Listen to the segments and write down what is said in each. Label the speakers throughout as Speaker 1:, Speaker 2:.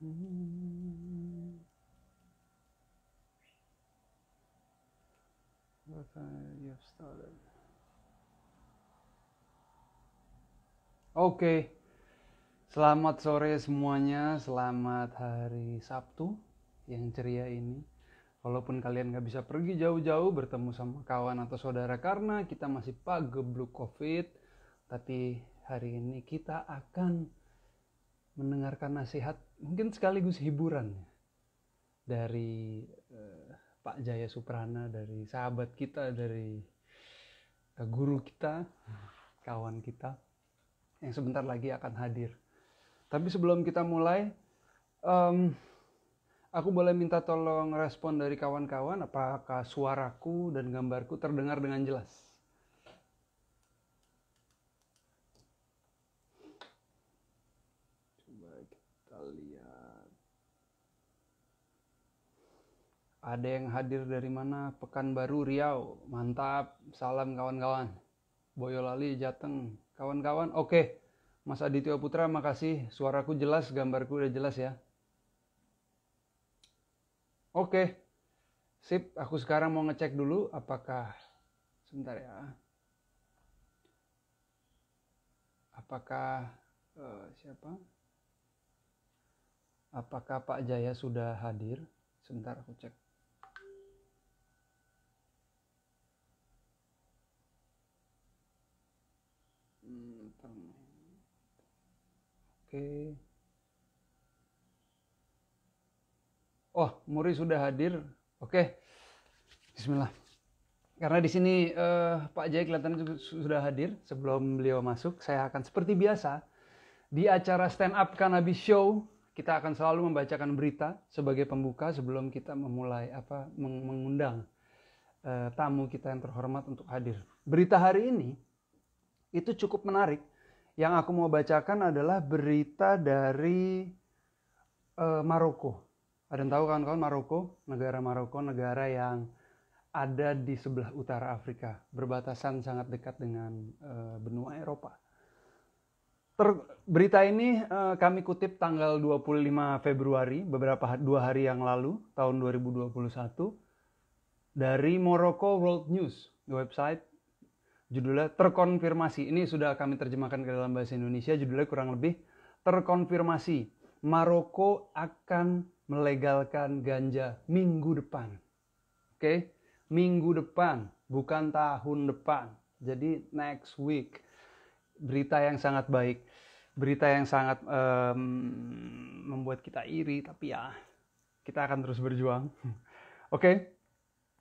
Speaker 1: Mm-hmm. What you
Speaker 2: have started. Oke, okay. selamat sore semuanya, selamat hari Sabtu yang ceria ini. Walaupun kalian gak bisa pergi jauh-jauh bertemu sama kawan atau saudara karena kita masih blue COVID, tapi hari ini kita akan mendengarkan nasihat mungkin sekaligus hiburan ya. dari uh, Pak Jaya Suprana dari sahabat kita dari eh, guru kita kawan kita yang sebentar lagi akan hadir tapi sebelum kita mulai um, aku boleh minta tolong respon dari kawan-kawan apakah suaraku dan gambarku terdengar dengan jelas Ada yang hadir dari mana? Pekanbaru, Riau. Mantap. Salam kawan-kawan. Boyolali, Jateng. Kawan-kawan, oke. Okay. Mas Aditya Putra, makasih. Suaraku jelas, gambarku udah jelas ya. Oke. Okay. Sip, aku sekarang mau ngecek dulu apakah sebentar ya. Apakah uh, siapa? Apakah Pak Jaya sudah hadir? Sebentar aku cek. Oke. Oh, Muri sudah hadir. Oke. Bismillah. Karena di sini eh, Pak Jai kelihatan sudah hadir sebelum beliau masuk, saya akan seperti biasa di acara stand up cannabis show kita akan selalu membacakan berita sebagai pembuka sebelum kita memulai apa mengundang uh, tamu kita yang terhormat untuk hadir. Berita hari ini itu cukup menarik yang aku mau bacakan adalah berita dari uh, Maroko. Ada yang tahu kawan-kawan Maroko? Negara Maroko, negara yang ada di sebelah utara Afrika, berbatasan sangat dekat dengan uh, benua Eropa. Ter, berita ini uh, kami kutip tanggal 25 Februari, beberapa dua hari yang lalu, tahun 2021, dari Morocco World News, website judulnya terkonfirmasi. Ini sudah kami terjemahkan ke dalam bahasa Indonesia, judulnya kurang lebih terkonfirmasi. Maroko akan melegalkan ganja minggu depan. Oke, okay? minggu depan, bukan tahun depan. Jadi next week. Berita yang sangat baik. Berita yang sangat um, membuat kita iri, tapi ya kita akan terus berjuang. Oke. Okay?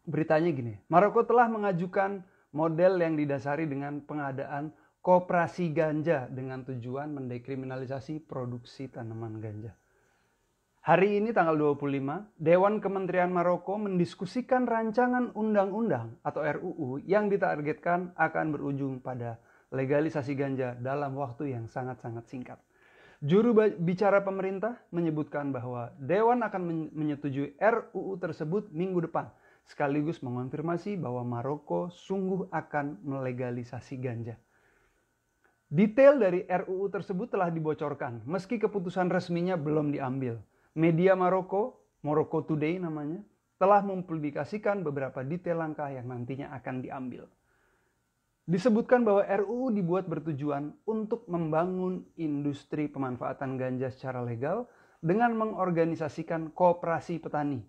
Speaker 2: Beritanya gini, Maroko telah mengajukan model yang didasari dengan pengadaan koperasi ganja dengan tujuan mendekriminalisasi produksi tanaman ganja. Hari ini tanggal 25, Dewan Kementerian Maroko mendiskusikan rancangan undang-undang atau RUU yang ditargetkan akan berujung pada legalisasi ganja dalam waktu yang sangat-sangat singkat. Juru bicara pemerintah menyebutkan bahwa Dewan akan menyetujui RUU tersebut minggu depan sekaligus mengonfirmasi bahwa Maroko sungguh akan melegalisasi ganja. Detail dari RUU tersebut telah dibocorkan, meski keputusan resminya belum diambil. Media Maroko, Morocco Today namanya, telah mempublikasikan beberapa detail langkah yang nantinya akan diambil. Disebutkan bahwa RUU dibuat bertujuan untuk membangun industri pemanfaatan ganja secara legal dengan mengorganisasikan kooperasi petani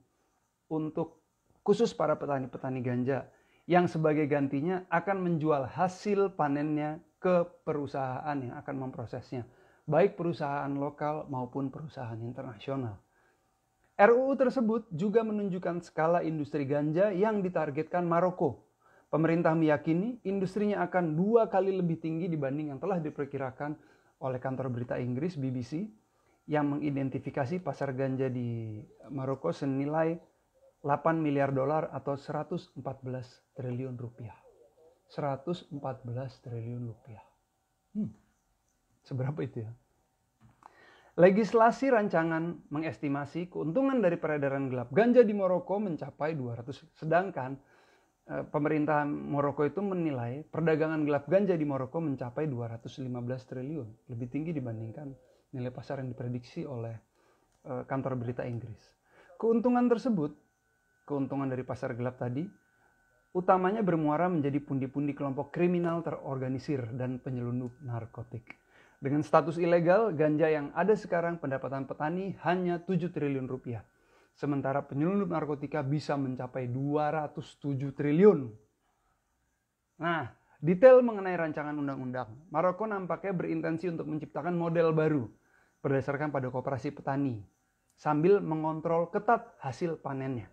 Speaker 2: untuk khusus para petani-petani ganja yang sebagai gantinya akan menjual hasil panennya ke perusahaan yang akan memprosesnya, baik perusahaan lokal maupun perusahaan internasional. RUU tersebut juga menunjukkan skala industri ganja yang ditargetkan Maroko. Pemerintah meyakini industrinya akan dua kali lebih tinggi dibanding yang telah diperkirakan oleh kantor berita Inggris BBC yang mengidentifikasi pasar ganja di Maroko senilai 8 miliar dolar atau 114 triliun rupiah. 114 triliun rupiah. Hmm, seberapa itu ya? Legislasi rancangan mengestimasi keuntungan dari peredaran gelap ganja di Maroko mencapai 200 sedangkan eh, pemerintah Maroko itu menilai perdagangan gelap ganja di Maroko mencapai 215 triliun, lebih tinggi dibandingkan nilai pasar yang diprediksi oleh eh, kantor berita Inggris. Keuntungan tersebut keuntungan dari pasar gelap tadi utamanya bermuara menjadi pundi-pundi kelompok kriminal terorganisir dan penyelundup narkotik. Dengan status ilegal, ganja yang ada sekarang pendapatan petani hanya 7 triliun rupiah. Sementara penyelundup narkotika bisa mencapai 207 triliun. Nah, detail mengenai rancangan undang-undang, Maroko nampaknya berintensi untuk menciptakan model baru berdasarkan pada kooperasi petani sambil mengontrol ketat hasil panennya.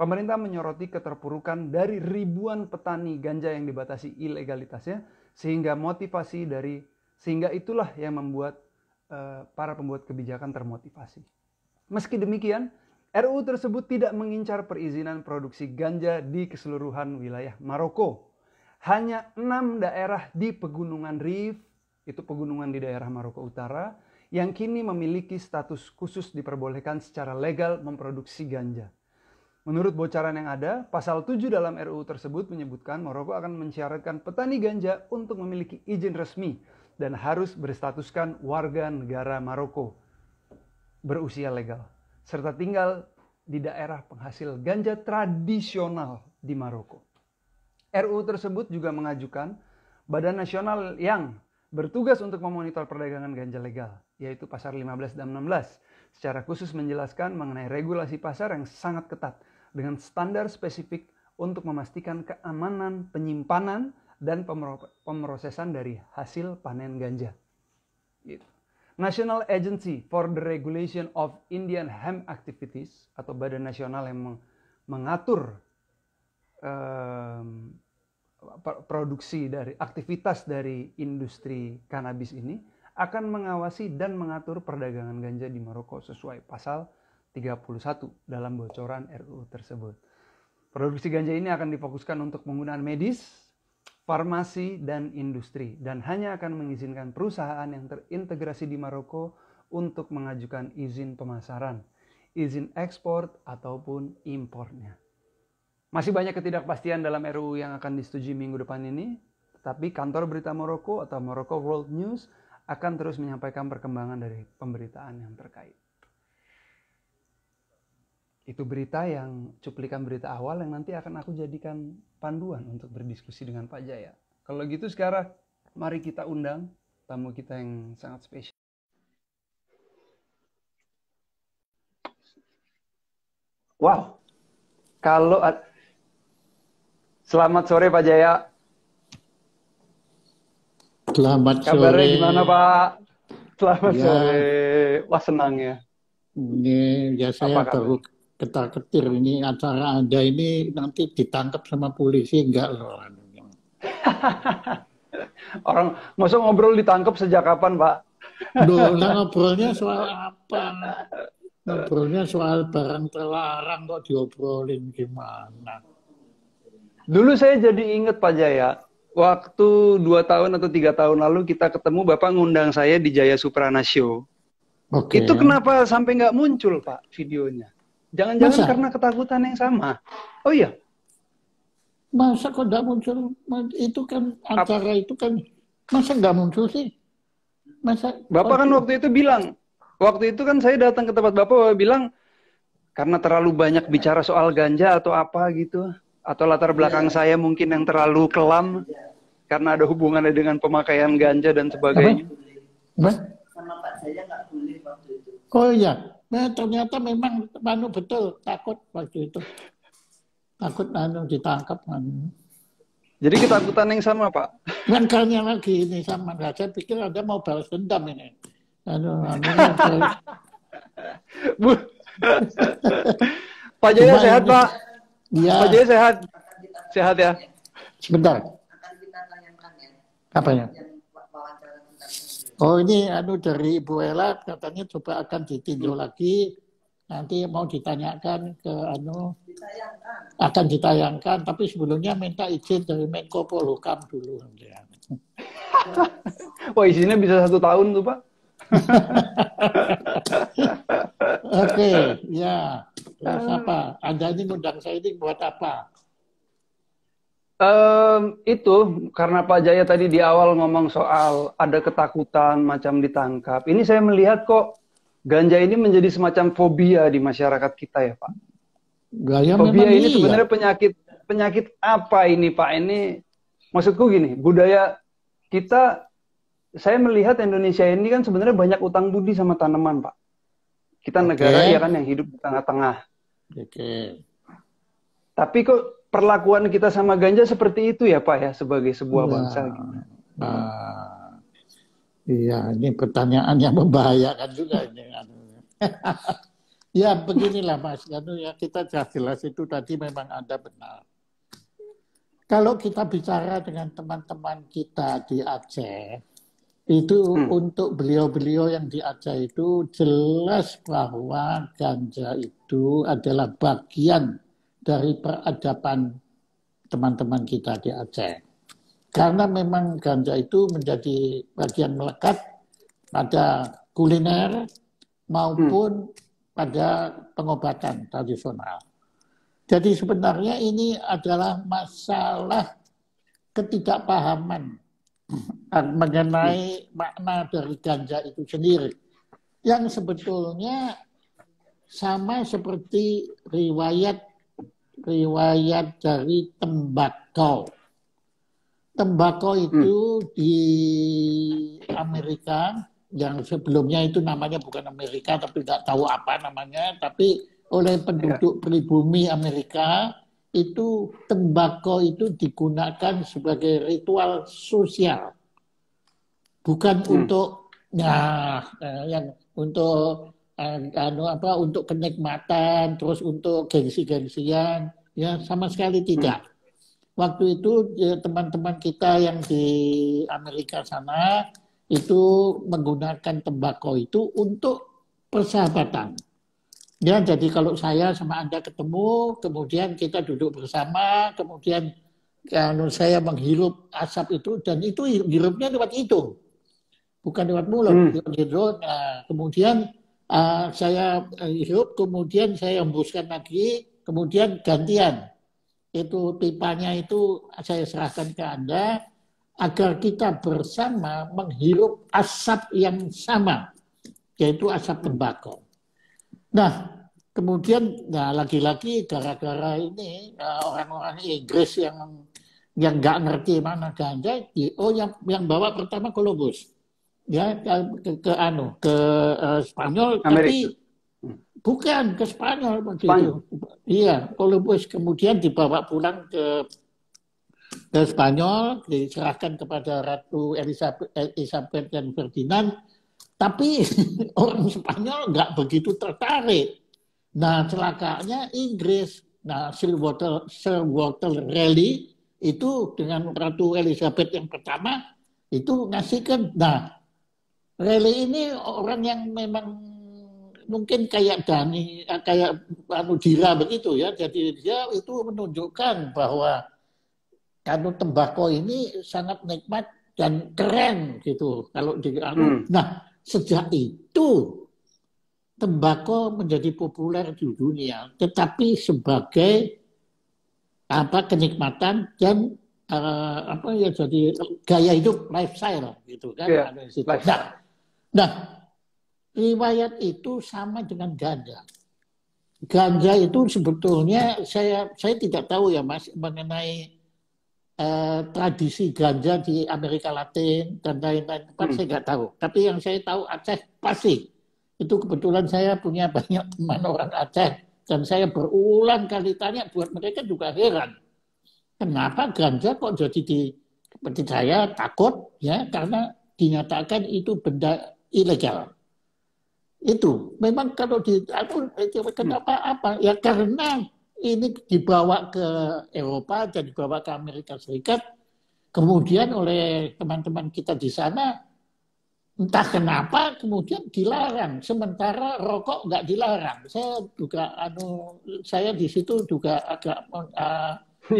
Speaker 2: Pemerintah menyoroti keterpurukan dari ribuan petani ganja yang dibatasi ilegalitasnya sehingga motivasi dari sehingga itulah yang membuat uh, para pembuat kebijakan termotivasi. Meski demikian, RU tersebut tidak mengincar perizinan produksi ganja di keseluruhan wilayah Maroko. Hanya enam daerah di pegunungan Rif, itu pegunungan di daerah Maroko Utara, yang kini memiliki status khusus diperbolehkan secara legal memproduksi ganja. Menurut bocoran yang ada, pasal 7 dalam RUU tersebut menyebutkan Maroko akan mensyaratkan petani ganja untuk memiliki izin resmi dan harus berstatuskan warga negara Maroko berusia legal serta tinggal di daerah penghasil ganja tradisional di Maroko. RUU tersebut juga mengajukan badan nasional yang bertugas untuk memonitor perdagangan ganja legal, yaitu pasar 15 dan 16, secara khusus menjelaskan mengenai regulasi pasar yang sangat ketat dengan standar spesifik untuk memastikan keamanan penyimpanan dan pemrosesan dari hasil panen ganja. Gitu. National Agency for the Regulation of Indian Hemp Activities atau badan nasional yang mengatur um, produksi dari aktivitas dari industri kanabis ini akan mengawasi dan mengatur perdagangan ganja di Maroko sesuai pasal 31 dalam bocoran RUU tersebut. Produksi ganja ini akan difokuskan untuk penggunaan medis, farmasi, dan industri, dan hanya akan mengizinkan perusahaan yang terintegrasi di Maroko untuk mengajukan izin pemasaran, izin ekspor, ataupun impornya. Masih banyak ketidakpastian dalam RUU yang akan disetujui minggu depan ini, tetapi kantor berita Maroko atau Maroko World News akan terus menyampaikan perkembangan dari pemberitaan yang terkait itu berita yang cuplikan berita awal yang nanti akan aku jadikan panduan untuk berdiskusi dengan Pak Jaya. Kalau gitu sekarang mari kita undang tamu kita yang sangat spesial. Wow. Kalau Selamat sore Pak Jaya.
Speaker 1: Selamat sore. Kabarnya gimana
Speaker 2: Pak? Selamat ya. sore. Wah senang ya.
Speaker 1: Ini ya saya baru ketar-ketir ini acara Anda ini nanti ditangkap sama polisi enggak loh. Orang masa ngobrol ditangkap sejak kapan, Pak? Duh, nah ngobrolnya soal apa? Ngobrolnya soal barang terlarang kok diobrolin gimana? Dulu
Speaker 2: saya jadi inget Pak Jaya, waktu dua tahun atau tiga tahun lalu kita ketemu Bapak ngundang saya di Jaya Supranasio. Oke. Itu kenapa sampai nggak muncul Pak videonya? Jangan-jangan karena ketakutan yang sama. Oh iya.
Speaker 1: Masa kok nggak muncul? Itu kan acara itu kan masa nggak muncul sih? Masa Bapak kan oh, waktu
Speaker 2: itu bilang, waktu itu kan saya datang ke tempat Bapak, Bapak bilang karena terlalu banyak bicara soal ganja atau apa gitu atau latar belakang ya. saya mungkin yang terlalu kelam ya. karena ada hubungannya dengan pemakaian ganja dan sebagainya.
Speaker 1: Apa? Apa? Sama Pak saya nggak boleh waktu itu. Oh iya, Nah ternyata memang Manu betul takut waktu itu. Takut Manu ditangkap Manu.
Speaker 2: Jadi ketakutan yang sama pak?
Speaker 1: Makanya kan lagi ini sama. Nah, saya pikir ada mau balas dendam ini. Manu, manu, manu. Anu. Bu. pak Jaya Cuma sehat ini, pak? Iya. Pak Jaya sehat? Sehat ya? Sebentar. Ya. Apanya? Oh ini anu dari Ibu Ella katanya coba akan ditinjau lagi nanti mau ditanyakan ke anu ditayangkan. akan ditayangkan tapi sebelumnya minta izin dari Menko Polhukam dulu.
Speaker 2: Wah izinnya bisa satu tahun tuh Pak.
Speaker 1: Oke, okay, ya. Terus apa? Anda ini ngundang saya ini buat apa?
Speaker 2: Um, itu karena Pak Jaya tadi di awal ngomong soal ada ketakutan macam ditangkap. Ini saya melihat kok ganja ini menjadi semacam fobia di masyarakat kita ya Pak. Gaya fobia ini iya. sebenarnya penyakit penyakit apa ini Pak? Ini maksudku gini budaya kita. Saya melihat Indonesia ini kan sebenarnya banyak utang budi sama tanaman Pak. Kita negara ya kan yang hidup di tengah-tengah. Oke. Okay. Tapi kok perlakuan kita sama ganja seperti itu ya Pak ya sebagai sebuah nah, bangsa. Gitu.
Speaker 1: Iya. iya, ini pertanyaan yang membahayakan juga ini. ya beginilah Mas Yanu ya kita jelas-jelas itu tadi memang ada benar. Kalau kita bicara dengan teman-teman kita di Aceh, itu hmm. untuk beliau-beliau yang di Aceh itu jelas bahwa ganja itu adalah bagian dari peradaban teman-teman kita di Aceh. Karena memang ganja itu menjadi bagian melekat pada kuliner maupun hmm. pada pengobatan tradisional. Jadi sebenarnya ini adalah masalah ketidakpahaman mengenai hmm. makna dari ganja itu sendiri. Yang sebetulnya sama seperti riwayat riwayat dari tembakau. Tembakau itu hmm. di Amerika yang sebelumnya itu namanya bukan Amerika tapi nggak tahu apa namanya tapi oleh penduduk ya. pribumi Amerika itu tembakau itu digunakan sebagai ritual sosial bukan hmm. untuk
Speaker 2: nah
Speaker 1: yang untuk eh, anu apa untuk kenikmatan terus untuk gengsi-gengsian ya sama sekali tidak. Waktu itu ya, teman-teman kita yang di Amerika sana itu menggunakan tembakau itu untuk persahabatan. Ya, jadi kalau saya sama Anda ketemu, kemudian kita duduk bersama, kemudian kalau saya menghirup asap itu, dan itu hirupnya lewat itu, bukan lewat mulut, hmm. lewat hidung. Nah, kemudian uh, saya eh, hirup, kemudian saya hembuskan lagi, Kemudian gantian, itu pipanya itu saya serahkan ke Anda agar kita bersama menghirup asap yang sama, yaitu asap tembakau. Nah, kemudian nah lagi-lagi gara-gara ini nah, orang-orang Inggris yang yang nggak ngerti mana ganja, oh yang yang bawa pertama Columbus ya ke, ke, anu ke uh, Spanyol Amerika. tapi Bukan ke Spanyol begitu. Spanyol. Iya, Columbus kemudian dibawa pulang ke ke Spanyol, diserahkan kepada Ratu Elizabeth, eh, Elizabeth dan Ferdinand. Tapi orang Spanyol nggak begitu tertarik. Nah, celakanya Inggris. Nah, Sir Walter, Sir Walter Raleigh itu dengan Ratu Elizabeth yang pertama itu ngasihkan. Nah, Raleigh ini orang yang memang mungkin kayak Dani, eh, kayak Anu Dira begitu ya. Jadi dia itu menunjukkan bahwa kanu tembakau ini sangat nikmat dan keren gitu. Kalau di anu, hmm. nah sejak itu tembakau menjadi populer di dunia, tetapi sebagai apa kenikmatan dan uh, apa ya jadi gaya hidup lifestyle gitu kan. Yeah. Iya, anu nah, nah riwayat itu sama dengan ganja. Ganja itu sebetulnya saya saya tidak tahu ya Mas mengenai eh, tradisi ganja di Amerika Latin dan lain-lain kan hmm. saya nggak tahu. Tapi yang saya tahu Aceh pasti itu kebetulan saya punya banyak teman orang Aceh dan saya berulang kali tanya buat mereka juga heran kenapa ganja kok jadi di seperti saya takut ya karena dinyatakan itu benda ilegal itu memang kalau di aku kenapa hmm. apa ya karena ini dibawa ke Eropa dan dibawa ke Amerika Serikat kemudian oleh teman-teman kita di sana entah kenapa kemudian dilarang sementara rokok nggak dilarang saya juga anu saya di situ juga agak uh, eh,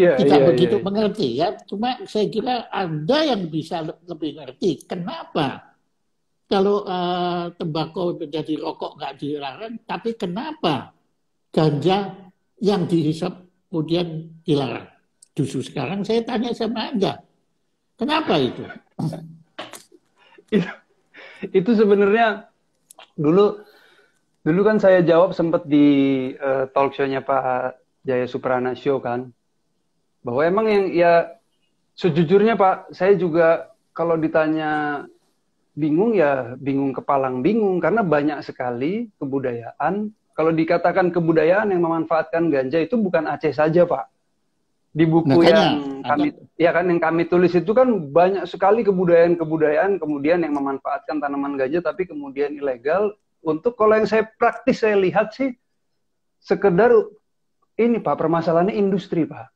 Speaker 1: yeah, tidak yeah, begitu yeah. mengerti ya cuma saya kira ada yang bisa lebih ngerti kenapa kalau uh, tembakau menjadi rokok nggak dilarang, tapi kenapa ganja yang dihisap kemudian dilarang? Justru sekarang saya tanya sama Anda, kenapa itu?
Speaker 2: itu, sebenarnya dulu dulu kan saya jawab sempat di uh, talk show-nya Pak Jaya Suprana Show kan, bahwa emang yang ya sejujurnya Pak, saya juga kalau ditanya bingung ya bingung kepalang bingung karena banyak sekali kebudayaan. Kalau dikatakan kebudayaan yang memanfaatkan ganja itu bukan Aceh saja, Pak. Di buku Makanya, yang kami ada. ya kan yang kami tulis itu kan banyak sekali kebudayaan-kebudayaan kemudian yang memanfaatkan tanaman ganja tapi kemudian ilegal. Untuk kalau yang saya praktis saya lihat sih sekedar ini Pak permasalahannya industri, Pak.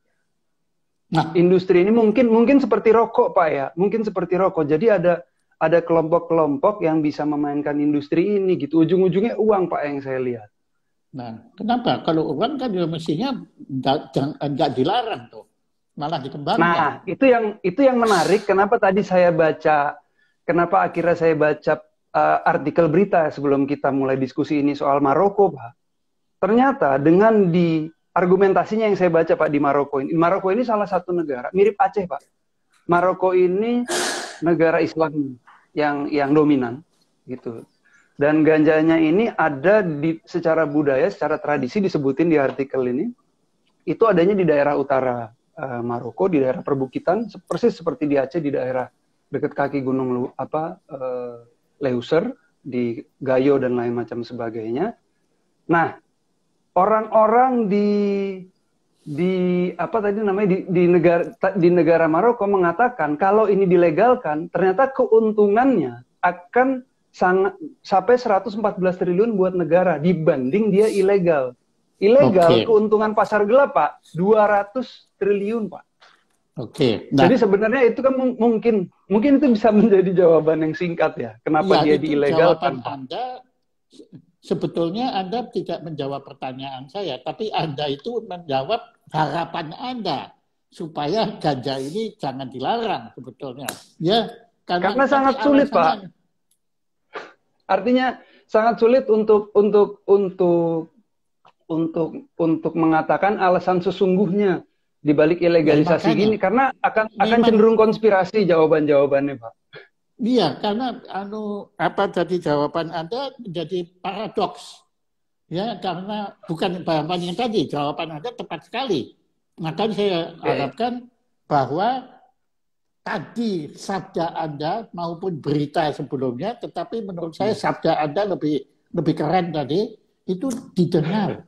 Speaker 2: Nah, industri ini mungkin mungkin seperti rokok, Pak ya. Mungkin seperti rokok. Jadi ada ada kelompok-kelompok yang bisa memainkan industri ini gitu. Ujung-ujungnya uang Pak yang saya lihat.
Speaker 1: Nah, kenapa? Kalau uang kan ya mestinya nggak dilarang tuh, malah dikembangkan. Nah,
Speaker 2: itu yang itu yang menarik. Kenapa tadi saya baca, kenapa akhirnya saya baca uh, artikel berita sebelum kita mulai diskusi ini soal Maroko, Pak. Ternyata dengan di argumentasinya yang saya baca Pak di Maroko ini, Maroko ini salah satu negara mirip Aceh Pak. Maroko ini negara Islam yang yang dominan gitu. Dan ganjanya ini ada di secara budaya, secara tradisi disebutin di artikel ini itu adanya di daerah utara uh, Maroko, di daerah perbukitan persis seperti di Aceh di daerah dekat kaki gunung Lu, apa uh, Leuser di Gayo dan lain macam sebagainya. Nah, orang-orang di di apa tadi namanya di, di negara di negara Maroko mengatakan kalau ini dilegalkan ternyata keuntungannya akan sangat sampai 114 triliun buat negara dibanding dia ilegal. Ilegal okay. keuntungan pasar gelap Pak 200 triliun Pak. Oke. Okay. Nah, Jadi sebenarnya itu kan mungkin mungkin itu bisa menjadi jawaban yang singkat ya. Kenapa ya, dia diilegalkan?
Speaker 1: Anda sebetulnya Anda tidak menjawab pertanyaan saya, tapi Anda itu menjawab harapan Anda supaya ganja ini jangan dilarang sebetulnya. Ya, karena, karena sangat sulit, Pak.
Speaker 2: Artinya sangat sulit untuk untuk untuk untuk untuk mengatakan alasan sesungguhnya di balik ya, ilegalisasi ya, ini karena akan memang, akan cenderung konspirasi jawaban-jawabannya, Pak.
Speaker 1: Iya, karena anu apa tadi jawaban Anda menjadi paradoks Ya, karena bukan bahan yang tadi, jawaban Anda tepat sekali. Maka saya harapkan bahwa tadi sabda Anda maupun berita sebelumnya, tetapi menurut saya hmm. sabda Anda lebih lebih keren tadi, itu didengar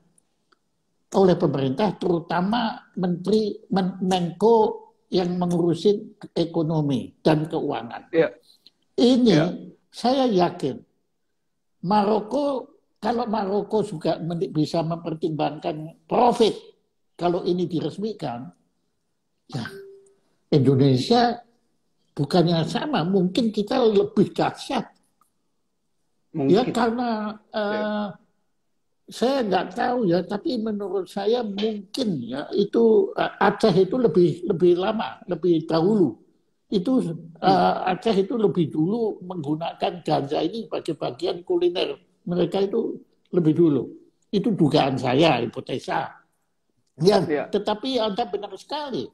Speaker 1: oleh pemerintah, terutama Menteri Men Menko yang mengurusin ekonomi dan keuangan. Ya. Ini ya. saya yakin Maroko kalau Maroko juga bisa mempertimbangkan profit kalau ini diresmikan, ya Indonesia bukannya sama, mungkin kita lebih dahsyat. Ya, mungkin. Ya karena uh, saya nggak tahu ya, tapi menurut saya mungkin ya itu uh, Aceh itu lebih lebih lama, lebih dahulu. Itu uh, Aceh itu lebih dulu menggunakan ganja ini sebagai bagian kuliner mereka itu lebih dulu. Itu dugaan saya, hipotesa. Ya, ya. tetapi Anda benar sekali.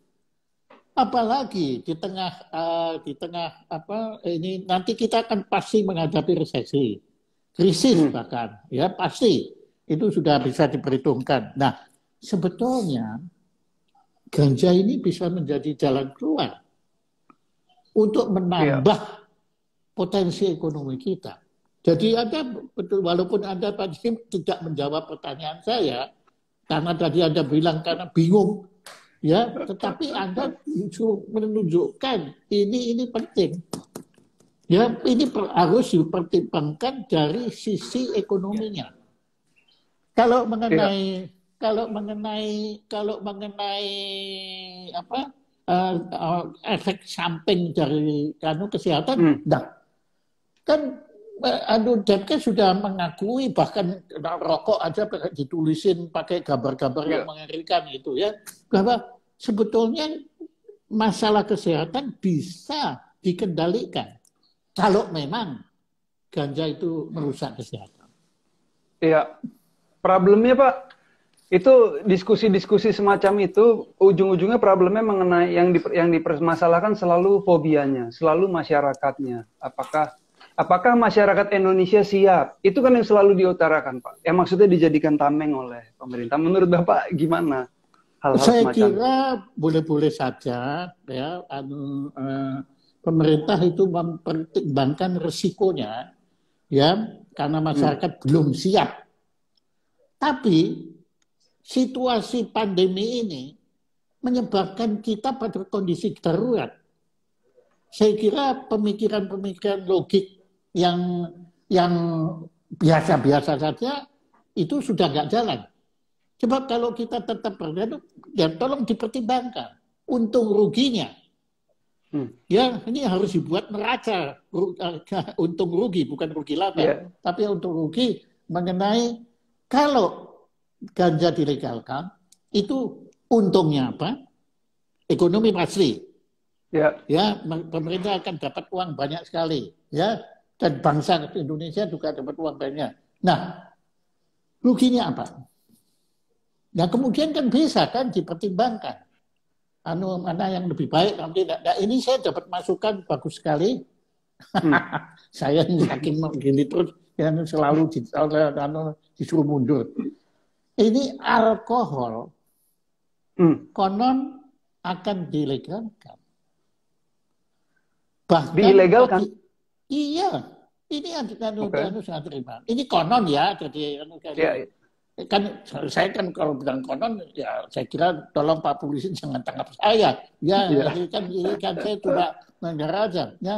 Speaker 1: Apalagi di tengah uh, di tengah apa ini nanti kita akan pasti menghadapi resesi, krisis hmm. bahkan ya pasti itu sudah bisa diperhitungkan. Nah sebetulnya ganja ini bisa menjadi jalan keluar untuk ya. menambah ya. potensi ekonomi kita. Jadi Anda betul walaupun Anda tadi tidak menjawab pertanyaan saya karena tadi Anda bilang karena bingung ya, tetapi Anda menunjukkan ini ini penting. Ya, ini harus dipertimbangkan dari sisi ekonominya. Kalau mengenai ya. kalau mengenai kalau mengenai apa uh, uh, efek samping dari kanu kesehatan, hmm. kan Anu Depke sudah mengakui bahkan rokok aja ditulisin pakai gambar-gambar yang iya. mengerikan itu ya bahwa sebetulnya masalah kesehatan bisa dikendalikan kalau memang ganja itu merusak kesehatan. Iya, problemnya Pak
Speaker 2: itu diskusi-diskusi semacam itu ujung-ujungnya problemnya mengenai yang di, yang dipermasalahkan selalu fobianya, selalu masyarakatnya. Apakah Apakah masyarakat Indonesia siap? Itu kan yang selalu diutarakan, Pak. Yang eh, maksudnya dijadikan tameng oleh pemerintah. Menurut Bapak gimana? Hal -hal Saya semacam? kira
Speaker 1: boleh-boleh saja ya anu, uh, pemerintah itu mempertimbangkan resikonya ya karena hmm. masyarakat hmm. belum siap. Tapi situasi pandemi ini menyebabkan kita pada kondisi darurat saya kira pemikiran-pemikiran logik yang yang biasa-biasa saja itu sudah nggak jalan. Coba kalau kita tetap berdebat ya tolong dipertimbangkan untung ruginya. Hmm. Ya, ini harus dibuat neraca untung rugi, bukan rugi laba, yeah. tapi untung rugi mengenai kalau ganja dilegalkan itu untungnya apa? Ekonomi pasti, Ya. ya, pemerintah akan dapat uang banyak sekali, ya, dan bangsa Indonesia juga dapat uang banyak. Nah, ruginya apa? Nah, kemudian kan bisa kan dipertimbangkan. Anu mana yang lebih baik, nanti Nah, ini saya dapat masukan bagus sekali. Hmm. saya yakin begini mungkin terus, yang anu, selalu di, anu, disuruh mundur. Ini alkohol hmm. konon akan dilegalkan. Bahkan ilegal kan? Iya, ini yang kita okay. anu sangat terima. Ini konon ya, jadi anu kan, kan saya kan kalau bilang konon ya saya kira tolong Pak Polisi jangan tangkap saya. Ya, ya iya. Jadi kan ini kan saya tidak negara Ya,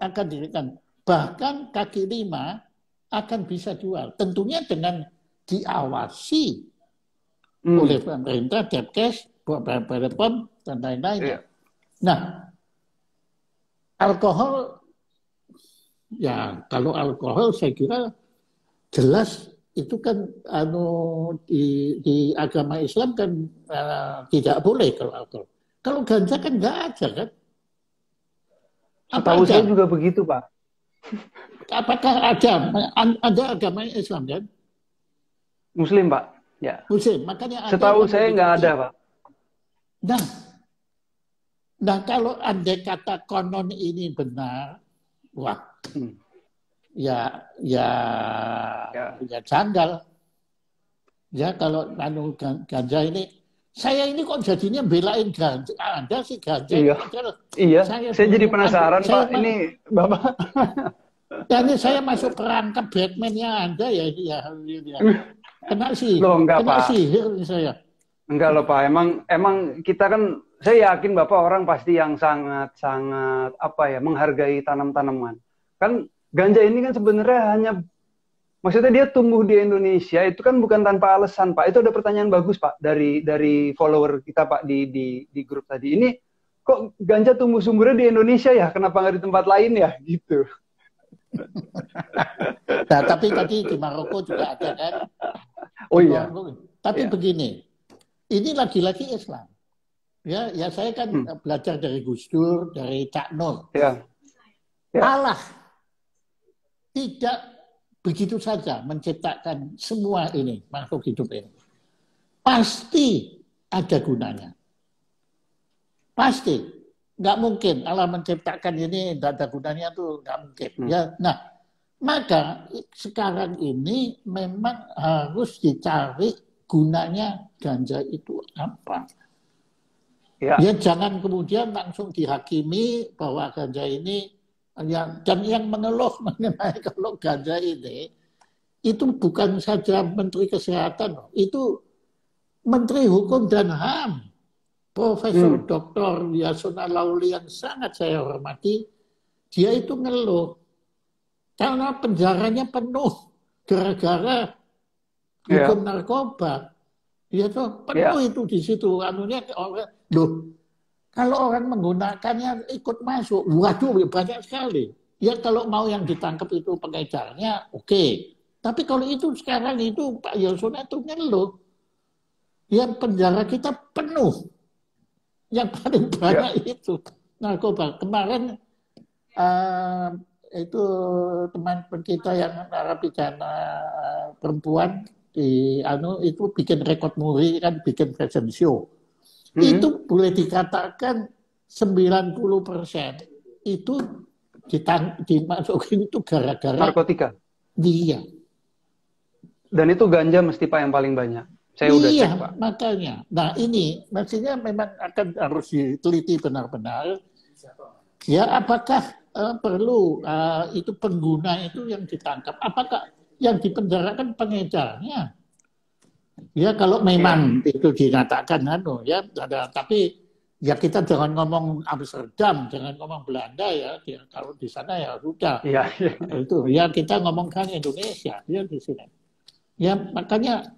Speaker 1: akan dirikan. Bahkan kaki lima akan bisa jual. Tentunya dengan diawasi hmm. oleh pemerintah, Depkes, Badan Pom, dan lain-lain. Yeah. Nah, alkohol ya kalau alkohol saya kira jelas itu kan anu di, di agama Islam kan uh, tidak boleh kalau alkohol. Kalau ganja kan nggak ada kan? Apa Tahu saya juga begitu pak. Apakah ada ada agama Islam kan? Muslim pak. Ya. Muslim. Makanya. Setahu saya nggak ada pak. Nah, Nah kalau andai kata konon ini benar, wah, hmm. ya, ya, ya, ya janggal. Ya kalau anu ganja ini, saya ini kok jadinya belain ganja, anda sih ganja. Iya, iya. Saya, saya jadi penasaran saya Pak, ini Bapak. Dan saya masuk kerangka Batman-nya Anda ya, ya, ya. Kena sih. Loh, enggak, kena Pak.
Speaker 2: sihir saya. Enggak loh Pak, emang emang kita kan saya yakin Bapak orang pasti yang sangat-sangat apa ya menghargai tanam-tanaman. Kan ganja ini kan sebenarnya hanya maksudnya dia tumbuh di Indonesia itu kan bukan tanpa alasan, Pak. Itu ada pertanyaan bagus, Pak, dari dari follower kita, Pak, di di di grup tadi. Ini kok ganja tumbuh sumbernya di Indonesia ya? Kenapa nggak di tempat lain ya? Gitu.
Speaker 1: Nah, tapi tadi di Maroko juga ada kan? Oh iya. Tapi iya. begini, ini lagi-lagi Islam Ya, ya saya kan hmm. belajar dari Gus Dur, dari Cak Nur. Ya. Ya. Allah tidak begitu saja menciptakan semua ini, makhluk hidup ini. Pasti ada gunanya. Pasti. Nggak mungkin Allah menciptakan ini, tidak ada gunanya tuh nggak mungkin. Hmm. Ya, nah, maka sekarang ini memang harus dicari gunanya ganja itu apa Ya. ya jangan kemudian langsung dihakimi bahwa ganja ini yang dan yang mengeluh mengenai kalau ganja ini itu bukan saja Menteri Kesehatan, itu Menteri Hukum dan HAM, Profesor hmm. Dr. Yasona Lauli yang sangat saya hormati, dia itu ngeluh karena penjaranya penuh gara-gara ya. hukum yeah. narkoba. Ya tuh penuh ya. itu di situ. Anunya orang loh kalau orang menggunakannya ikut masuk, waduh ya banyak sekali. Ya kalau mau yang ditangkap itu pengejarnya oke. Okay. Tapi kalau itu sekarang itu Pak Yosona itu ngeluh. Ya penjara kita penuh. Yang paling iya. banyak ya. itu narkoba. Kemarin uh, itu teman kita yang narapidana eh, perempuan di anu itu bikin rekod muri kan bikin fashion show. hmm. Itu boleh dikatakan 90% itu ditang, dimasukin itu gara-gara
Speaker 2: narkotika. Iya. Dan itu ganja mesti Pak yang paling banyak. Saya iya, udah cek, Pak.
Speaker 1: makanya. Nah, ini maksudnya memang akan harus diteliti benar-benar. Ya, apakah uh, perlu uh, itu pengguna itu yang ditangkap? Apakah yang dipenjarakan pengedarnya. Ya kalau memang ya. itu dinyatakan anu ya ada tapi ya kita jangan ngomong Amsterdam, jangan ngomong Belanda ya. ya kalau di sana ya sudah. Ya, ya. Itu ya kita ngomongkan Indonesia ya di sini. Ya makanya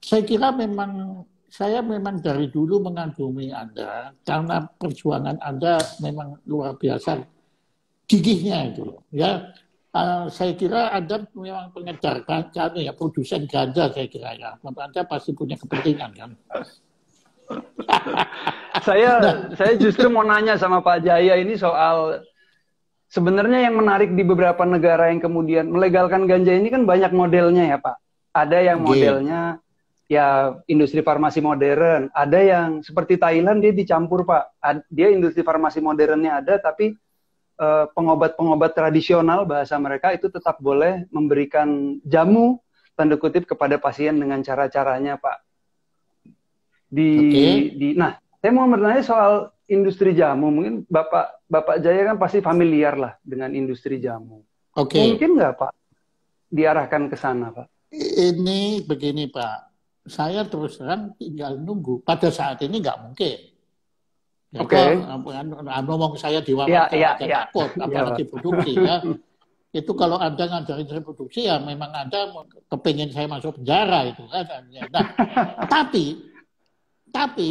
Speaker 1: saya kira memang saya memang dari dulu mengagumi Anda karena perjuangan Anda memang luar biasa gigihnya itu ya Uh, saya kira ada memang pengejar ganja kan, ya produsen ganja saya kira ya Anda pasti punya kepentingan kan saya saya justru mau nanya
Speaker 2: sama Pak Jaya ini soal sebenarnya yang menarik di beberapa negara yang kemudian melegalkan ganja ini kan banyak modelnya ya Pak ada yang iya. modelnya ya industri farmasi modern ada yang seperti Thailand dia dicampur Pak dia industri farmasi modernnya ada tapi Eh, pengobat-pengobat tradisional bahasa mereka itu tetap boleh memberikan jamu tanda kutip kepada pasien dengan cara-caranya Pak. Di, okay. di nah, saya mau bertanya soal industri jamu. Mungkin Bapak Bapak Jaya kan pasti familiar lah dengan industri jamu. Okay. Mungkin nggak
Speaker 1: Pak diarahkan ke sana Pak? Ini begini Pak, saya terus terang tinggal nunggu. Pada saat ini nggak mungkin Oke. Okay. Anu ngomong saya diwawancara iya, yeah, yeah, iya, yeah. takut iya. apalagi produksi ya. itu kalau Anda ngajarin saya produksi ya memang Anda kepingin saya masuk penjara itu kan. Ya, nah, tapi tapi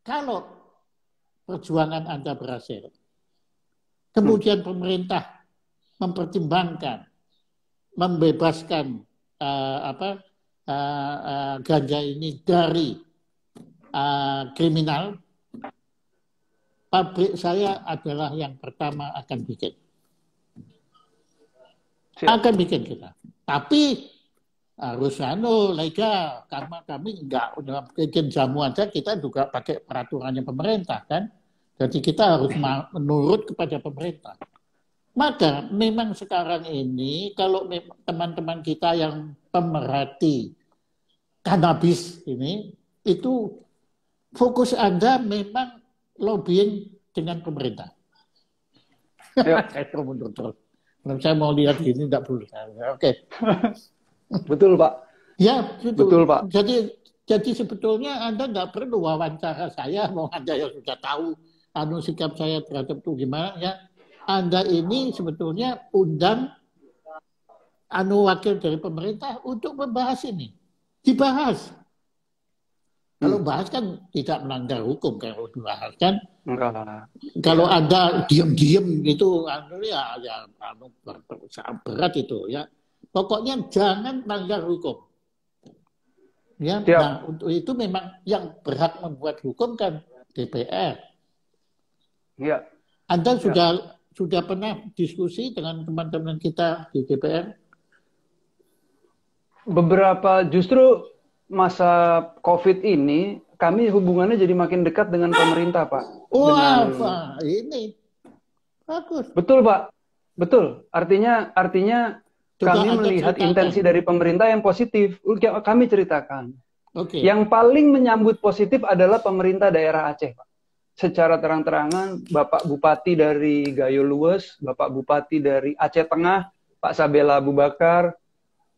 Speaker 1: kalau perjuangan Anda berhasil, kemudian hmm. pemerintah mempertimbangkan membebaskan uh, apa uh, uh, ganja ini dari uh, kriminal pabrik saya adalah yang pertama akan bikin. Akan bikin kita. Tapi harus anu legal karena kami enggak dalam bikin jamuan saja kita juga pakai peraturannya pemerintah kan jadi kita harus menurut kepada pemerintah maka memang sekarang ini kalau teman-teman kita yang pemerhati kanabis ini itu fokus anda memang lobbying dengan pemerintah. Ya. Saya mundur terus. Saya mau lihat ini tidak boleh. Oke. Okay. Betul Pak. Ya betul. betul Pak. Jadi jadi sebetulnya Anda nggak perlu wawancara saya, mau Anda yang sudah tahu anu sikap saya terhadap itu gimana ya. Anda ini sebetulnya undang anu wakil dari pemerintah untuk membahas ini. Dibahas. Kalau hmm. bahas kan tidak melanggar hukum kalau dibahas kan. Enggak Kalau ada diam-diam itu anu ya, ya anu berat itu ya. Pokoknya jangan melanggar hukum. Ya, Siap. nah untuk itu memang yang berhak membuat hukum kan DPR. Ya, Anda ya. sudah sudah pernah diskusi dengan teman-teman kita di DPR?
Speaker 2: Beberapa justru masa COVID ini kami hubungannya jadi makin dekat dengan pemerintah, Pak. Wah, dengan... ini bagus. Betul, Pak. Betul. Artinya artinya
Speaker 1: Coba kami melihat ceritakan. intensi
Speaker 2: dari pemerintah yang positif. Kami ceritakan. Okay. Yang paling menyambut positif adalah pemerintah daerah Aceh, Pak. Secara terang-terangan, Bapak Bupati dari Gayo Luwes, Bapak Bupati dari Aceh Tengah, Pak Sabela Abu Bakar,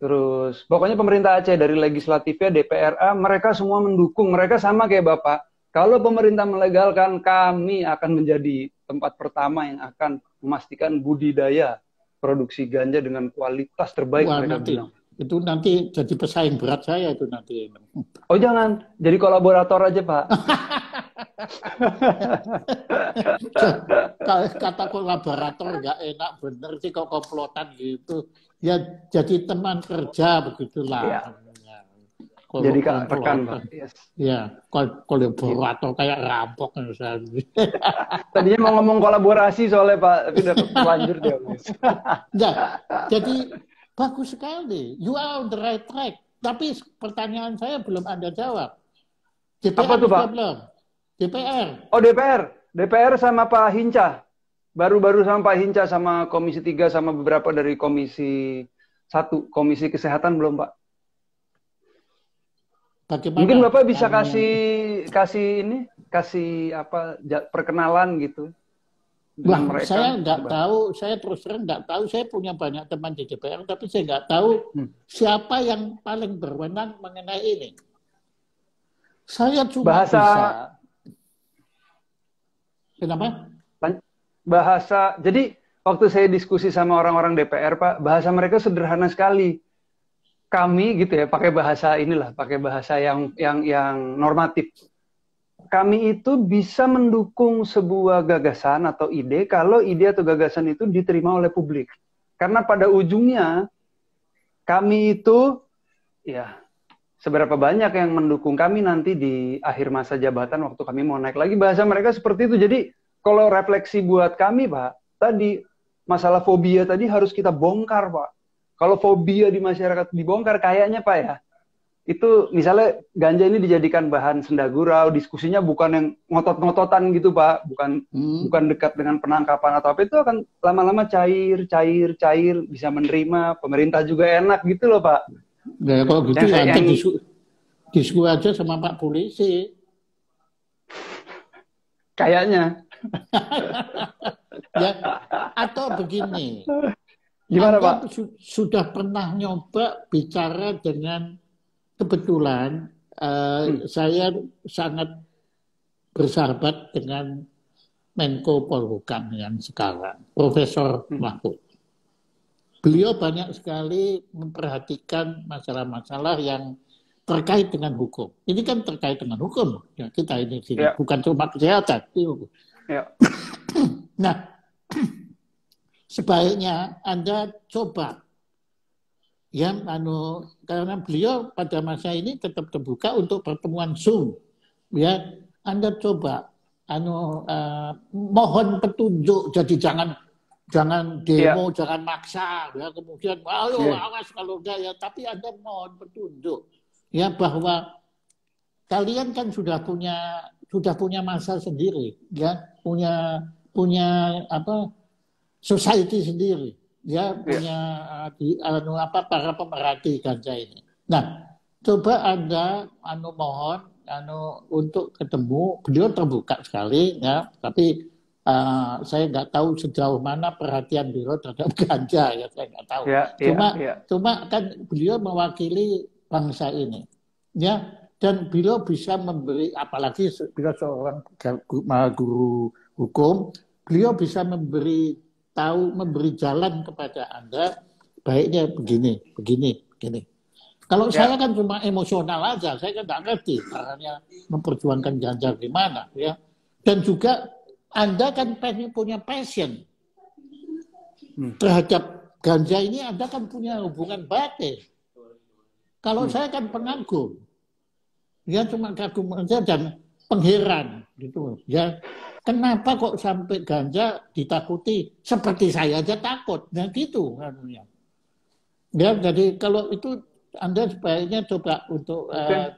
Speaker 2: Terus pokoknya pemerintah Aceh dari legislatifnya DPRA mereka semua mendukung, mereka sama kayak Bapak. Kalau pemerintah melegalkan kami akan menjadi tempat pertama yang akan memastikan budidaya produksi ganja dengan kualitas terbaik Wah, nanti,
Speaker 1: Itu nanti jadi pesaing berat saya itu nanti.
Speaker 2: Oh jangan, jadi kolaborator aja Pak.
Speaker 1: kata kolaborator gak enak bener sih kok komplotan gitu ya jadi teman kerja begitulah. Ya. jadi kan rekan, yes. Ya, kol kolaborator kayak rampok misalnya. Kan,
Speaker 2: Tadinya mau ngomong kolaborasi soalnya Pak, tapi udah lanjut dia.
Speaker 1: nah, jadi bagus sekali. You are on the right track. Tapi pertanyaan saya belum Anda jawab. DPR Apa tuh, Pak? Belum. DPR.
Speaker 2: Oh, DPR. DPR sama Pak Hinca baru-baru sama Pak Hinca sama Komisi 3 sama beberapa dari Komisi 1, Komisi Kesehatan belum Pak? Bagaimana? Mungkin Bapak bisa Kami... kasih kasih ini, kasih apa perkenalan
Speaker 1: gitu. Wah, mereka. saya nggak tahu, saya terus terang nggak tahu. Saya punya banyak teman di DPR, tapi saya nggak tahu hmm. siapa yang paling berwenang mengenai ini. Saya cuma Bahasa... bisa.
Speaker 2: Kenapa? bahasa jadi waktu saya diskusi sama orang-orang DPR Pak, bahasa mereka sederhana sekali. Kami gitu ya, pakai bahasa inilah, pakai bahasa yang yang yang normatif. Kami itu bisa mendukung sebuah gagasan atau ide kalau ide atau gagasan itu diterima oleh publik. Karena pada ujungnya kami itu ya seberapa banyak yang mendukung kami nanti di akhir masa jabatan waktu kami mau naik lagi bahasa mereka seperti itu. Jadi kalau refleksi buat kami, Pak, tadi masalah fobia tadi harus kita bongkar, Pak. Kalau fobia di masyarakat dibongkar, kayaknya Pak ya, itu misalnya ganja ini dijadikan bahan sendagurau, diskusinya bukan yang ngotot-ngototan gitu Pak, bukan hmm. bukan dekat dengan penangkapan atau apa itu akan lama-lama cair, cair, cair, bisa menerima, pemerintah juga enak gitu loh Pak.
Speaker 1: Ya, kalau gitu yang, yang... Disku, disku aja sama Pak Polisi. Kayaknya ya, atau begini. Gimana Pak? Su sudah pernah nyoba bicara dengan kebetulan uh, hmm. saya sangat bersahabat dengan Menko Polhukam yang sekarang, Profesor hmm. Mahfud. Beliau banyak sekali memperhatikan masalah-masalah yang terkait dengan hukum. Ini kan terkait dengan hukum. Ya, kita ini sini. Ya. bukan cuma kesehatan. Ini Ya. nah, sebaiknya Anda coba ya anu karena beliau pada masa ini tetap terbuka untuk pertemuan Zoom ya Anda coba anu uh, mohon petunjuk jadi jangan jangan demo ya. jangan maksa ya kemudian ayo ya. awas kalau enggak ya tapi Anda mohon petunjuk ya bahwa kalian kan sudah punya sudah punya masa sendiri, ya punya punya apa society sendiri, ya, ya. punya yeah. anu apa para pemerhati ganja ini. Nah, coba anda anu mohon anu untuk ketemu, beliau terbuka sekali, ya, tapi uh, saya nggak tahu sejauh mana perhatian beliau terhadap ganja, ya saya nggak tahu. Yeah, ya, cuma yeah, yeah. cuma kan beliau mewakili bangsa ini, ya dan beliau bisa memberi apalagi beliau seorang guru hukum beliau bisa memberi tahu memberi jalan kepada anda baiknya begini begini begini kalau ya. saya kan cuma emosional aja saya kan nggak ngerti caranya memperjuangkan Ganjar di mana ya dan juga anda kan punya passion hmm. terhadap ganja ini anda kan punya hubungan batin kalau hmm. saya kan penganggur dia ya cuma kagum aja dan pengheran gitu ya kenapa kok sampai ganja ditakuti seperti saya aja takut nah gitu anunya ya jadi kalau itu anda sebaiknya coba untuk uh,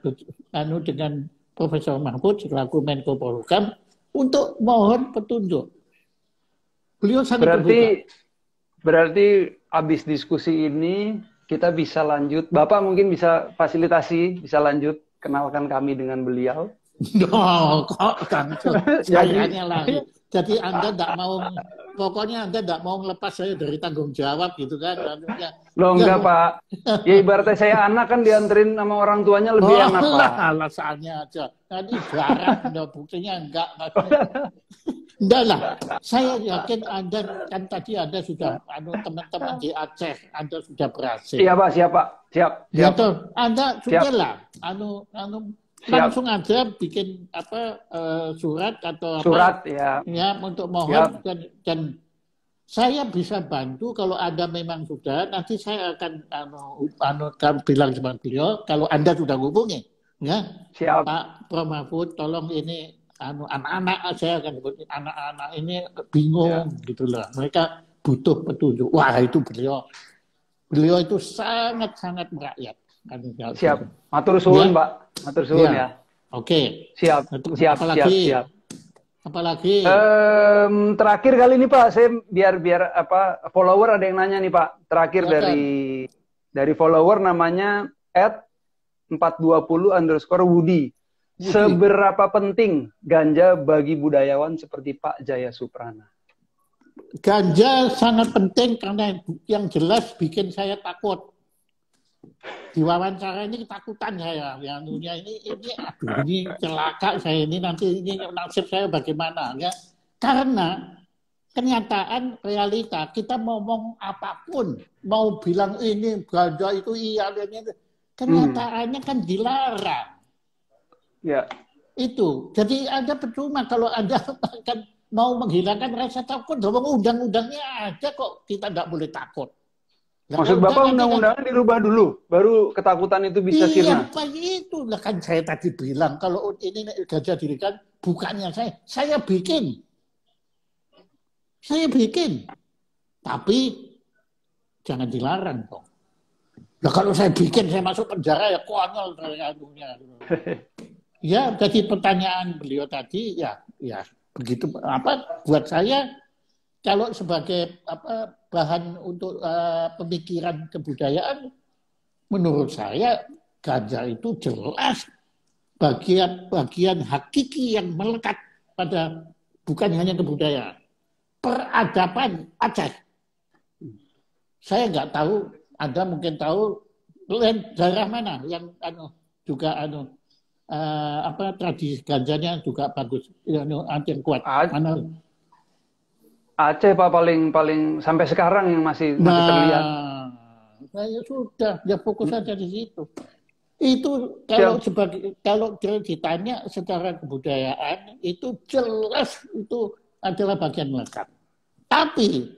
Speaker 1: anu dengan Profesor Mahfud selaku Menko Polhukam untuk mohon petunjuk beliau sangat berarti terbuka.
Speaker 2: berarti habis diskusi ini kita bisa lanjut Bapak mungkin bisa fasilitasi bisa lanjut kenalkan kami dengan beliau?
Speaker 1: No, kok Kang Sayangnya lagi. Jadi Anda tidak mau, pokoknya Anda tidak mau lepas saya dari tanggung jawab gitu kan? Maksudnya,
Speaker 2: Loh ya enggak Pak. Ya ibaratnya saya anak kan dianterin sama orang tuanya lebih oh, enak Pak.
Speaker 1: Alasannya aja. Tadi jarang, no, buktinya enggak. Enggak lah, saya yakin Anda kan tadi Anda sudah anu teman-teman di Aceh Anda sudah berhasil. Iya
Speaker 2: Pak, siap Pak, siap. siap. Gitu.
Speaker 1: Anda sudah lah, anu anu siap. langsung aja bikin apa uh, surat atau apa, surat ya. Ya untuk mohon dan, dan saya bisa bantu kalau Anda memang sudah, nanti saya akan anu, anu kan bilang sama beliau kalau Anda sudah hubungi. Ya. Siap. Pak Prof tolong ini Anu, anak-anak saya kan seperti anak-anak ini bingung ya. gitu loh. Mereka butuh petunjuk. Wah, itu beliau beliau itu sangat-sangat merakyat. Kan, ya. siap. Matur suwun, ya. Pak. Matur suwun ya. ya. Oke. Okay. Siap. siap, apalagi, siap, siap. Apalagi?
Speaker 2: Um, terakhir kali ini Pak, saya biar biar apa follower ada yang nanya nih Pak. Terakhir ya, dari kan? dari follower namanya at 420 underscore Woody. Iya, Seberapa penting ganja bagi budayawan seperti Pak Jaya
Speaker 1: Suprana? Ganja sangat penting karena yang jelas bikin saya takut. Di wawancara ini ketakutan saya. Yang dunia ini, ini, ini celaka saya ini nanti ini nasib saya bagaimana ya? Karena kenyataan realita kita ngomong apapun mau bilang ini ganja itu iya ini, hmm. kenyataannya hmm. kan dilarang Ya. Itu. Jadi ada percuma kalau Anda akan mau menghilangkan rasa takut. Bahwa undang-undangnya ada kok kita tidak boleh takut. Maksud Bapak undang-undangnya
Speaker 2: dirubah dulu, baru ketakutan itu bisa sirna? Iya,
Speaker 1: apa itu? Lah kan saya tadi bilang, kalau ini gajah dirikan, bukannya saya. Saya bikin. Saya bikin. Tapi jangan dilarang dong. Nah kalau saya bikin, saya masuk penjara ya konyol. Ya, jadi pertanyaan beliau tadi, ya, ya begitu apa buat saya kalau sebagai apa bahan untuk uh, pemikiran kebudayaan, menurut saya Ganjar itu jelas bagian-bagian hakiki yang melekat pada bukan hanya kebudayaan, peradaban Aceh. Saya nggak tahu, Anda mungkin tahu daerah mana yang anu juga anu uh, apa tradisi ganjanya juga bagus, yang kuat. A Mana? Aceh pak paling paling sampai sekarang yang masih, nah, masih terlihat. Nah, sudah, ya fokus hmm. saja di situ. Itu kalau Siap. sebagai kalau ditanya secara kebudayaan itu jelas itu adalah bagian melekat. Tapi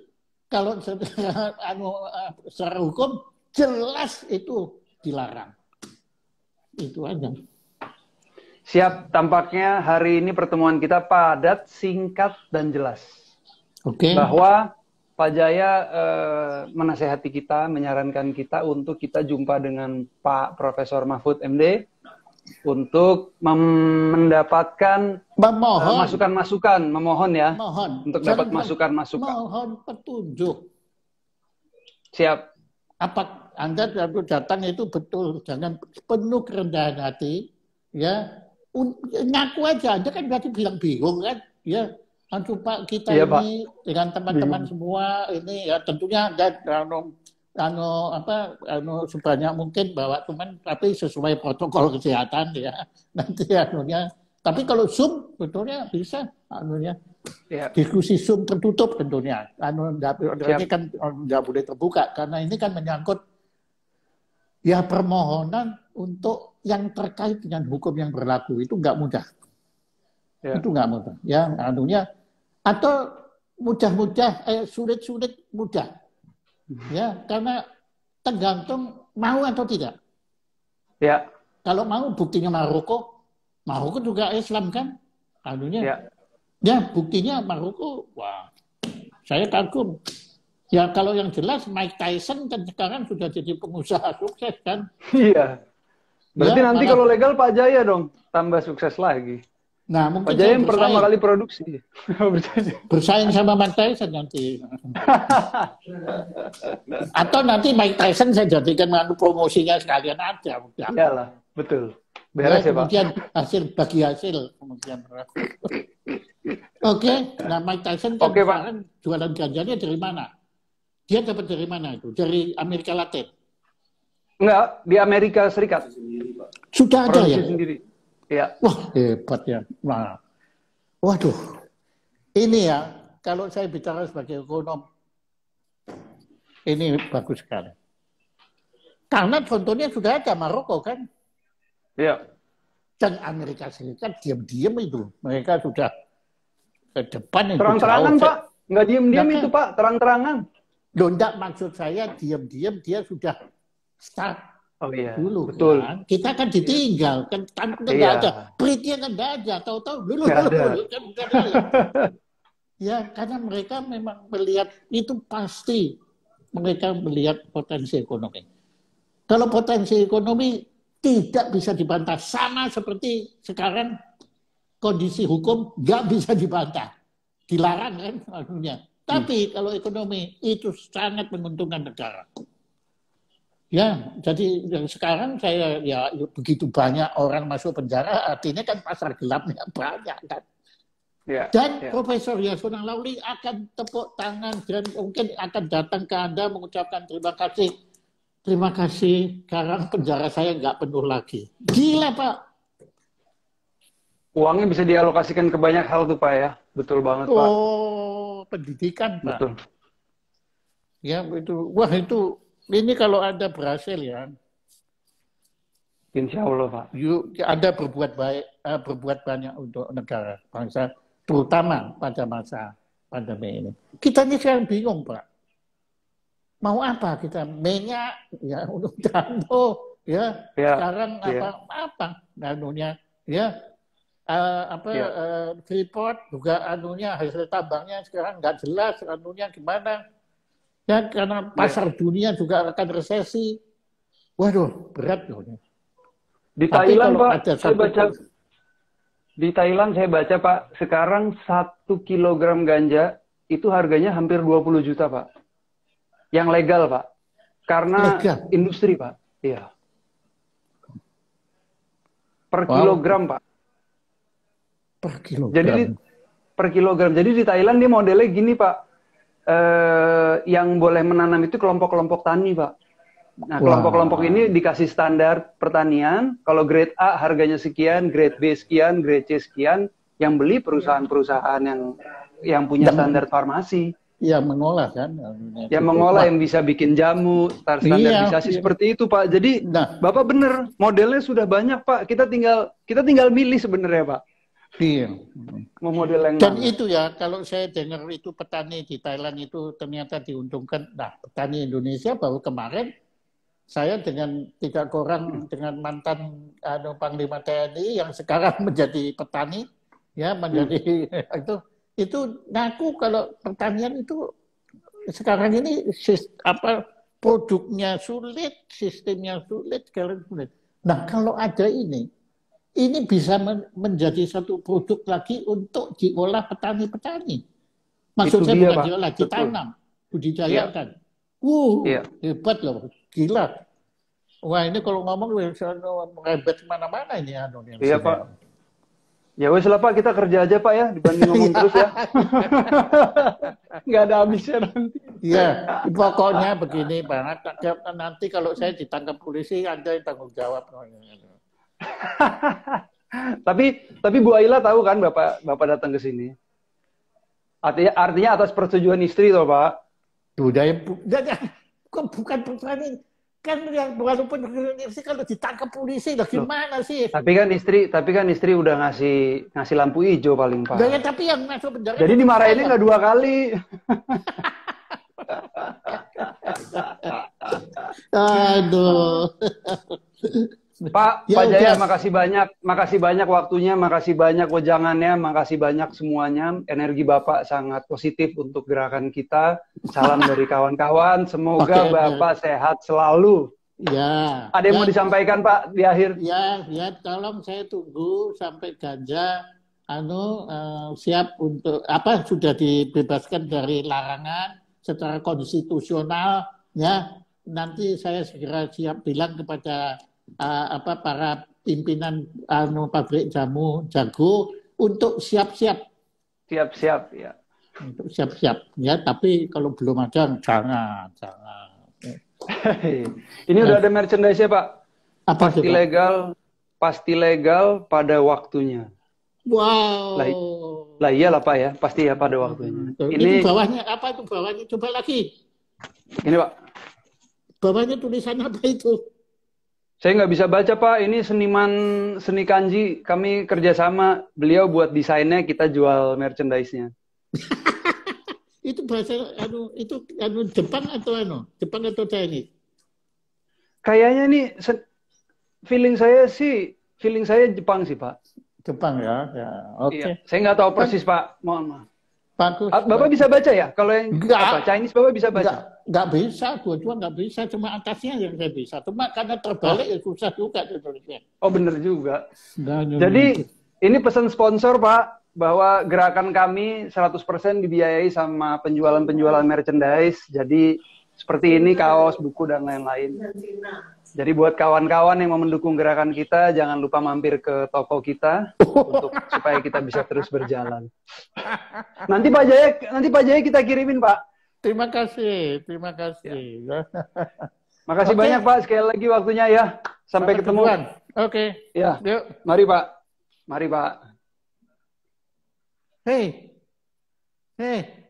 Speaker 1: kalau secara, anu, eh, secara hukum jelas itu dilarang. Itu aja.
Speaker 2: Siap, tampaknya hari ini pertemuan kita padat, singkat, dan jelas.
Speaker 1: Oke. Okay. Bahwa
Speaker 2: Pak Jaya eh, menasehati kita, menyarankan kita untuk kita jumpa dengan Pak Profesor Mahfud MD untuk mendapatkan memohon eh, masukan-masukan, memohon ya, memohon untuk dapat
Speaker 1: masukan-masukan. Mohon petunjuk. Siap. Apa Anda datang itu betul, jangan penuh kerendahan hati, ya Ya, ngaku aja, Anda kan berarti bilang bingung kan, ya langsung Pak kita ya, ini Pak. dengan teman-teman semua ini ya tentunya Anda anu, anu apa anu sebanyak mungkin bawa teman tapi sesuai protokol kesehatan ya nanti anunya. Tapi kalau Zoom betulnya bisa anunya ya. diskusi Zoom tertutup tentunya. Anu ini kan tidak oh, boleh terbuka karena ini kan menyangkut ya permohonan untuk yang terkait dengan hukum yang berlaku itu nggak mudah. Ya. Itu nggak mudah. Ya, artinya atau mudah-mudah, eh, sulit-sulit mudah. Hmm. Ya, karena tergantung mau atau tidak. Ya. Kalau mau buktinya Maroko, Maroko juga Islam kan? Artinya Ya. ya, buktinya Maroko, wah, saya kagum. Ya kalau yang jelas Mike Tyson kan sekarang sudah jadi pengusaha sukses kan? Iya. Berarti ya, nanti kalau
Speaker 2: legal Pak Jaya dong, tambah sukses lagi.
Speaker 1: Nah, mungkin Pak Jaya yang bersaing. pertama kali produksi. bersaing sama Mike Tyson nanti. Atau nanti Mike Tyson saya jadikan menu promosinya sekalian aja. Iya lah betul.
Speaker 2: Beres nah, ya, ya kemudian
Speaker 1: Pak. hasil bagi hasil kemudian. Oke, okay. nah Mike Tyson kan okay, jualan ganjanya dari mana? Dia dapat dari mana itu? Dari Amerika Latin. Enggak,
Speaker 2: di Amerika Serikat. Sudah ada Produksi ya? sendiri.
Speaker 1: Ya. Wah, hebat ya. wah Waduh. Ini ya, kalau saya bicara sebagai ekonom, ini bagus sekali. Karena contohnya sudah ada Maroko kan? Iya. Dan Amerika Serikat diam-diam itu. Mereka sudah ke depan Terang-terangan, Pak. Enggak diam-diam nah, itu, kan? Pak. Terang-terangan. Loh, maksud saya diam-diam dia sudah start oh, iya. dulu Betul. kan. Kita kan ditinggal, kan kan, kan iya. nggak iya. ada. Peritnya kan nggak ada, tahu-tahu dulu dulu kan, kan, kan Ya, karena mereka memang melihat itu pasti mereka melihat potensi ekonomi. Kalau potensi ekonomi tidak bisa dibantah sama seperti sekarang kondisi hukum nggak bisa dibantah, dilarang kan maksudnya hmm. Tapi kalau ekonomi itu sangat menguntungkan negara. Ya, jadi yang sekarang saya ya, ya begitu banyak orang masuk penjara, artinya kan pasar gelapnya banyak kan. Ya, Dan ya. Profesor Yasona Lauli akan tepuk tangan dan mungkin akan datang ke Anda mengucapkan terima kasih. Terima kasih, karena penjara saya nggak penuh lagi. Gila, Pak. Uangnya bisa dialokasikan ke banyak hal tuh, Pak ya. Betul banget, Pak. Oh, pendidikan, Pak. Betul. Ya, itu, wah itu ini kalau ada berhasil ya. Insya Allah Pak. You, anda berbuat baik, uh, berbuat banyak untuk negara, bangsa, terutama pada masa pandemi ini. Kita ini sekarang bingung Pak. Mau apa kita? Minyak, ya untuk dano, ya. ya sekarang ya. apa apa danonya, ya. Uh, apa ya. Uh, eh, freeport juga anunya hasil tambangnya sekarang nggak jelas anunya gimana Ya, karena ya. pasar ya. dunia juga akan resesi. Waduh, berat loh. Di Tapi Thailand, Pak, satu... saya baca
Speaker 2: di Thailand saya baca, Pak, sekarang satu kilogram ganja itu harganya hampir 20 juta, Pak. Yang legal, Pak. Karena legal. industri, Pak. Iya. Per wow. kilogram, Pak.
Speaker 1: Per kilogram. Jadi
Speaker 2: per kilogram. Jadi di Thailand dia modelnya gini, Pak eh, yang boleh menanam itu kelompok-kelompok tani, Pak. Nah, kelompok-kelompok ini dikasih standar pertanian, kalau grade A harganya sekian, grade B sekian, grade C sekian, yang beli perusahaan-perusahaan yang yang punya standar farmasi.
Speaker 1: Yang mengolah kan? Yang mengolah, yang
Speaker 2: bisa bikin jamu, iya, standarisasi iya, seperti itu Pak. Jadi nah. Bapak benar, modelnya sudah banyak Pak. Kita tinggal
Speaker 1: kita tinggal milih sebenarnya Pak. Iya. Memodel yang Dan itu ya, kalau saya dengar itu petani di Thailand itu ternyata diuntungkan. Nah, petani Indonesia baru kemarin saya dengan tiga orang dengan mantan anu panglima TNI yang sekarang menjadi petani ya menjadi hmm. itu itu ngaku kalau pertanian itu sekarang ini apa produknya sulit, sistemnya sulit, segala sulit. Nah, kalau ada ini ini bisa men menjadi satu produk lagi untuk diolah petani-petani. Maksudnya saya bukan Pak. diolah, ditanam, iya. budidayakan. Ya. Wuh, yeah. hebat loh, gila. Wah ini kalau ngomong merebet kemana-mana ini anu Iya Pak.
Speaker 2: Ya wes lah Pak, kita kerja aja Pak ya, dibanding ngomong iya. terus ya.
Speaker 1: Nggak ada habisnya nanti.
Speaker 2: Iya, pokoknya
Speaker 1: begini Pak. Nanti kalau saya ditangkap polisi, Anda yang tanggung jawab.
Speaker 2: tapi tapi Bu Aila tahu kan Bapak Bapak datang ke sini. Artinya artinya atas persetujuan istri toh, Pak. Budaya
Speaker 1: bukan bukan pertanyaan kan yang walaupun istri kalau ditangkap polisi lah gimana sih? Tapi
Speaker 2: kan istri tapi kan istri udah ngasih ngasih lampu hijau paling Pak. Jadi
Speaker 1: tapi yang masuk penjara. Jadi dimarahinnya nggak dua kali. Aduh. Pak, ya, Pak Jaya, okay.
Speaker 2: makasih banyak, makasih banyak waktunya, makasih banyak wejangannya, makasih banyak semuanya. Energi Bapak sangat positif untuk gerakan kita. Salam dari kawan-kawan, semoga okay, Bapak ya. sehat selalu. Ya. Ada yang ya. mau disampaikan Pak di akhir?
Speaker 1: Ya, ya, tolong saya tunggu sampai ganja anu uh, siap untuk apa sudah dibebaskan dari larangan secara konstitusional ya. Nanti saya segera siap bilang kepada uh, apa para pimpinan uh, pabrik jamu jago untuk siap-siap.
Speaker 2: Siap-siap ya.
Speaker 1: Untuk siap-siap ya, tapi kalau belum ada jangan,
Speaker 2: jangan. Ini udah ada merchandise ya Pak. Apa sih? Ilegal, legal, pasti legal pada waktunya.
Speaker 1: Wow. Lah,
Speaker 2: lah iyalah Pak ya, pasti ya pada waktunya. Ini, ini bawahnya
Speaker 1: apa itu bawahnya? Coba lagi.
Speaker 2: Ini Pak. Bawahnya
Speaker 1: tulisan apa itu?
Speaker 2: Saya nggak bisa baca Pak, ini seniman seni kanji. Kami kerjasama beliau buat desainnya, kita jual merchandise-nya.
Speaker 1: itu bahasa anu itu anu Jepang atau anu Jepang atau Chinese?
Speaker 2: Kayaknya nih feeling saya sih feeling saya Jepang
Speaker 1: sih Pak. Jepang ya, ya. oke. Okay. Iya. Saya nggak tahu persis kan- Pak, mohon maaf. Bagus. Ah, Bapak bisa baca ya? Kalau yang enggak, apa, Chinese Bapak bisa baca? Enggak, enggak bisa, gue cuma enggak bisa, cuma atasnya yang saya bisa. Cuma karena terbalik ya susah juga
Speaker 2: Oh benar juga. Jadi ini pesan sponsor Pak, bahwa gerakan kami 100% dibiayai sama penjualan-penjualan merchandise. Jadi seperti ini kaos, buku, dan lain-lain. Jadi buat kawan-kawan yang mau mendukung gerakan kita, jangan lupa mampir ke toko kita untuk supaya kita bisa terus berjalan. Nanti Pak Jaya, nanti Pak Jaya kita kirimin Pak. Terima kasih, terima kasih. Ya. Makasih okay. banyak Pak sekali lagi waktunya ya. Sampai Sampai ketemu. Oke. Okay. Ya. Yuk. Mari Pak. Mari Pak. Hey. Hey.